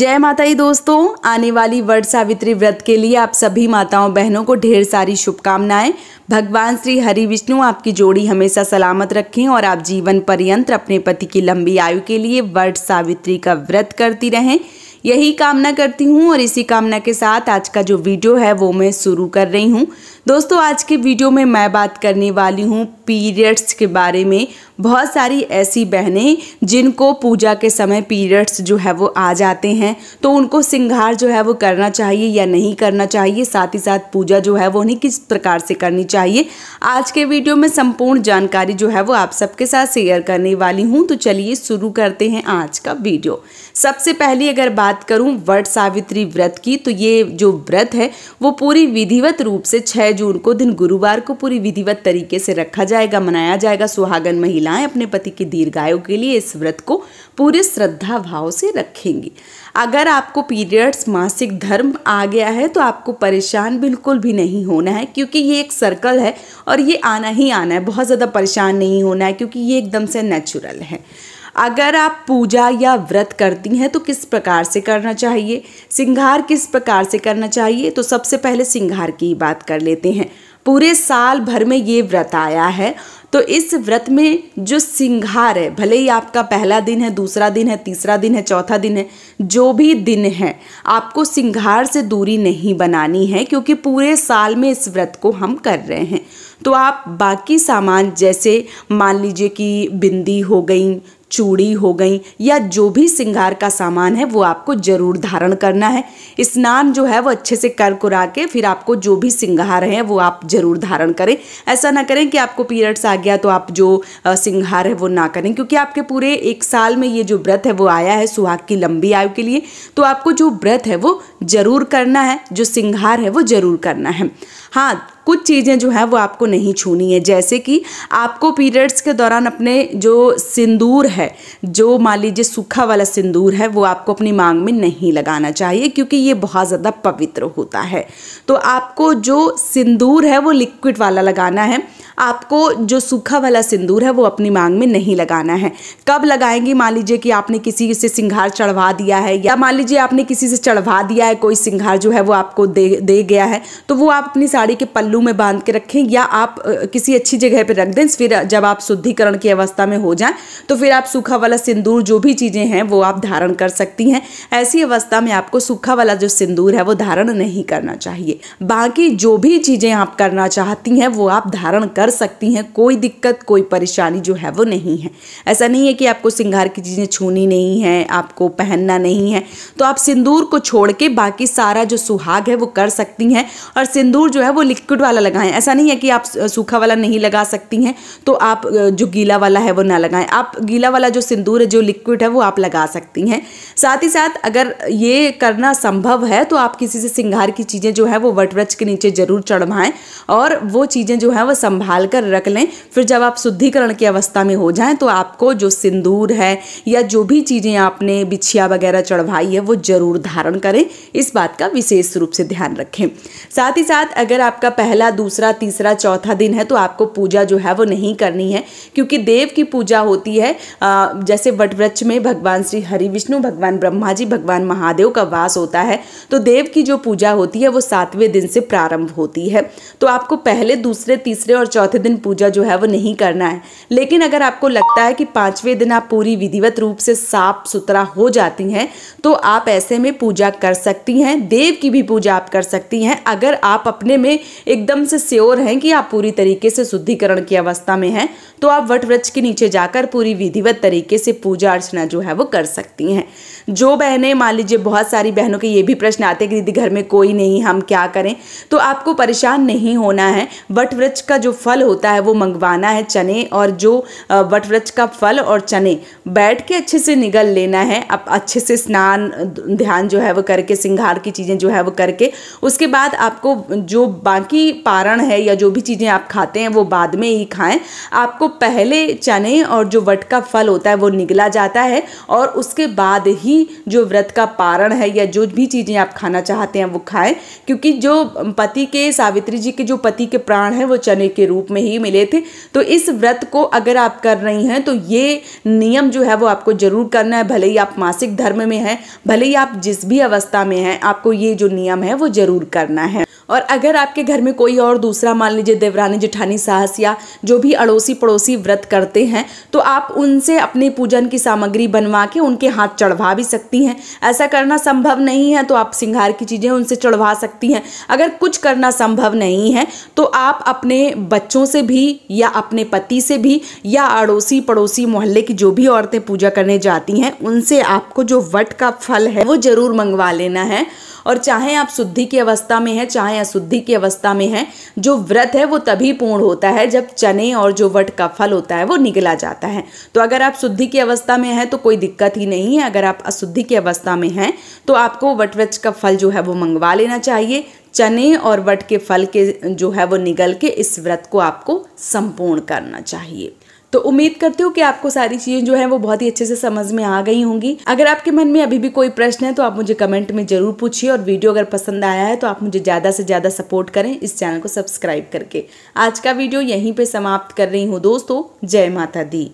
जय माता ही दोस्तों आने वाली वर्ड सावित्री व्रत के लिए आप सभी माताओं बहनों को ढेर सारी शुभकामनाएं भगवान श्री हरि विष्णु आपकी जोड़ी हमेशा सलामत रखें और आप जीवन पर्यंत अपने पति की लंबी आयु के लिए वर्ड सावित्री का व्रत करती रहें यही कामना करती हूँ और इसी कामना के साथ आज का जो वीडियो है वो मैं शुरू कर रही हूँ दोस्तों आज के वीडियो में मैं बात करने वाली हूँ पीरियड्स के बारे में बहुत सारी ऐसी बहनें जिनको पूजा के समय पीरियड्स जो है वो आ जाते हैं तो उनको सिंगार जो है वो करना चाहिए या नहीं करना चाहिए साथ ही साथ पूजा जो है वो उन्हें किस प्रकार से करनी चाहिए आज के वीडियो में संपूर्ण जानकारी जो है वो आप सबके साथ शेयर करने वाली हूँ तो चलिए शुरू करते हैं आज का वीडियो सबसे पहले अगर बात करूँ वट सावित्री व्रत की तो ये जो व्रत है वो पूरी विधिवत रूप से छः जून को दिन गुरुवार को पूरी विधिवत तरीके से रखा जाएगा मनाया जाएगा सुहागन महिलाएं अपने पति की दीर्घायु के लिए इस व्रत को पूरे श्रद्धा भाव से रखेंगी अगर आपको पीरियड्स मासिक धर्म आ गया है तो आपको परेशान बिल्कुल भी नहीं होना है क्योंकि ये एक सर्कल है और ये आना ही आना है बहुत ज़्यादा परेशान नहीं होना है क्योंकि ये एकदम से नेचुरल है अगर आप पूजा या व्रत करती हैं तो किस प्रकार से करना चाहिए सिंगार किस प्रकार से करना चाहिए तो सबसे पहले सिंगार की ही बात कर लेते हैं पूरे साल भर में ये व्रत आया है तो इस व्रत में जो सिंगार है भले ही आपका पहला दिन है दूसरा दिन है तीसरा दिन है चौथा दिन है जो भी दिन है आपको सिंगार से दूरी नहीं बनानी है क्योंकि पूरे साल में इस व्रत को हम कर रहे हैं तो आप बाकी सामान जैसे मान लीजिए कि बिंदी हो गई चूड़ी हो गई या जो भी सिंगार का सामान है वो आपको ज़रूर धारण करना है स्नान जो है वो अच्छे से कर कुरा के फिर आपको जो भी सिंगार है वो आप ज़रूर धारण करें ऐसा ना करें कि आपको पीरियड्स आ गया तो आप जो सिंगार है वो ना करें क्योंकि आपके पूरे एक साल में ये जो व्रत है वो आया है सुहाग की लंबी आयु के लिए तो आपको जो व्रत है वो ज़रूर करना है जो सिंगार है वो ज़रूर करना है हाँ कुछ चीज़ें जो है वो आपको नहीं छूनी है जैसे कि आपको पीरियड्स के दौरान अपने जो सिंदूर है जो मान लीजिए सूखा वाला सिंदूर है वो आपको अपनी मांग में नहीं लगाना चाहिए क्योंकि ये बहुत ज़्यादा पवित्र होता है तो आपको जो सिंदूर है वो लिक्विड वाला लगाना है आपको जो सूखा वाला सिंदूर है वो अपनी मांग में नहीं लगाना है कब लगाएंगे मान लीजिए कि आपने किसी से सिंगार चढ़वा दिया है या मान लीजिए आपने किसी से चढ़वा दिया है कोई सिंगार जो है वो आपको दे दे गया है तो वो आप अपनी साड़ी के पल्लू में बांध के रखें या आप किसी अच्छी जगह पर रख दें फिर जब आप शुद्धिकरण की अवस्था में हो जाएं तो फिर आप सूखा वाला सिंदूर जो भी चीज़ें हैं वो आप धारण कर सकती हैं ऐसी अवस्था में आपको सूखा वाला जो सिंदूर है वो धारण नहीं करना चाहिए बाकी जो भी चीज़ें आप करना चाहती हैं वो आप धारण कर कर सकती हैं कोई दिक्कत कोई परेशानी जो है वो नहीं है ऐसा नहीं है कि आपको सिंगार की चीज़ें छूनी नहीं है आपको पहनना नहीं है तो आप सिंदूर को छोड़ के बाकी सारा जो सुहाग है वो कर सकती हैं और सिंदूर जो है वो लिक्विड वाला लगाएं ऐसा नहीं है कि आप सूखा वाला नहीं लगा सकती हैं तो आप जो गीला वाला है वो ना लगाएं आप गीला वाला जो सिंदूर है जो लिक्विड है वो आप लगा सकती हैं साथ ही साथ अगर ये करना संभव है तो आप किसी से सिंगार की चीज़ें जो है वो वटव्रज के नीचे ज़रूर चढ़वाएं और वो चीज़ें जो है वो संभाल संभाल कर रख लें फिर जब आप शुद्धिकरण की अवस्था में हो जाएं तो आपको जो सिंदूर है या जो भी चीज़ें आपने बिछिया वगैरह चढ़वाई है वो ज़रूर धारण करें इस बात का विशेष रूप से ध्यान रखें साथ ही साथ अगर आपका पहला दूसरा तीसरा चौथा दिन है तो आपको पूजा जो है वो नहीं करनी है क्योंकि देव की पूजा होती है जैसे वटवृक्ष में भगवान श्री हरि विष्णु भगवान ब्रह्मा जी भगवान महादेव का वास होता है तो देव की जो पूजा होती है वो सातवें दिन से प्रारंभ होती है तो आपको पहले दूसरे तीसरे और चौथे चौथे दिन पूजा जो है वो नहीं करना है लेकिन अगर आपको लगता है कि पाँचवें दिन आप पूरी विधिवत रूप से साफ सुथरा हो जाती हैं तो आप ऐसे में पूजा कर सकती हैं देव की भी पूजा आप कर सकती हैं अगर आप अपने में एकदम से श्योर हैं कि आप पूरी तरीके से शुद्धिकरण की अवस्था में हैं तो आप वट वृक्ष के नीचे जाकर पूरी विधिवत तरीके से पूजा अर्चना जो है वो कर सकती हैं जो बहनें मान लीजिए बहुत सारी बहनों के ये भी प्रश्न आते हैं कि दीदी घर में कोई नहीं हम क्या करें तो आपको परेशान नहीं होना है वट वृक्ष का जो फल होता है वो मंगवाना है चने और जो वट वृक्ष का फल और चने बैठ के अच्छे से निगल लेना है आप अच्छे से स्नान ध्यान जो है वो करके सिंगार की चीज़ें जो है वो करके उसके बाद आपको जो बाकी पारण है या जो भी चीज़ें आप खाते हैं वो बाद में ही खाएं आपको पहले चने और जो वट का फल होता है वो निगला जाता है और उसके बाद ही ही जो व्रत का पारण है या जो भी चीज़ें आप खाना चाहते हैं वो खाएं क्योंकि जो पति के सावित्री जी के जो पति के प्राण हैं वो चने के रूप में ही मिले थे तो इस व्रत को अगर आप कर रही हैं तो ये नियम जो है वो आपको ज़रूर करना है भले ही आप मासिक धर्म में हैं भले ही आप जिस भी अवस्था में हैं आपको ये जो नियम है वो ज़रूर करना है और अगर आपके घर में कोई और दूसरा मान लीजिए देवरानी जेठानी साहस या जो भी अड़ोसी पड़ोसी व्रत करते हैं तो आप उनसे अपने पूजन की सामग्री बनवा के उनके हाथ चढ़वा भी सकती हैं ऐसा करना संभव नहीं है तो आप सिंगार की चीज़ें उनसे चढ़वा सकती हैं अगर कुछ करना संभव नहीं है तो आप अपने बच्चों से भी या अपने पति से भी या अड़ोसी पड़ोसी मोहल्ले की जो भी औरतें पूजा करने जाती हैं उनसे आपको जो वट का फल है वो ज़रूर मंगवा लेना है और चाहे आप शुद्धि की अवस्था में हैं चाहे अशुद्धि की अवस्था में हैं जो व्रत है वो तभी पूर्ण होता है जब चने और जो वट का फल होता है वो निकला जाता है तो अगर आप शुद्धि की अवस्था में हैं तो कोई दिक्कत ही नहीं है अगर आप अशुद्धि की अवस्था में हैं तो आपको वटवृक्ष का फल जो है वो मंगवा लेना चाहिए चने और वट के फल के जो है वो निगल के इस व्रत को आपको संपूर्ण करना चाहिए तो उम्मीद करती हूँ कि आपको सारी चीज़ें जो है वो बहुत ही अच्छे से समझ में आ गई होंगी अगर आपके मन में अभी भी कोई प्रश्न है तो आप मुझे कमेंट में जरूर पूछिए और वीडियो अगर पसंद आया है तो आप मुझे ज़्यादा से ज़्यादा सपोर्ट करें इस चैनल को सब्सक्राइब करके आज का वीडियो यहीं पर समाप्त कर रही हूँ दोस्तों जय माता दी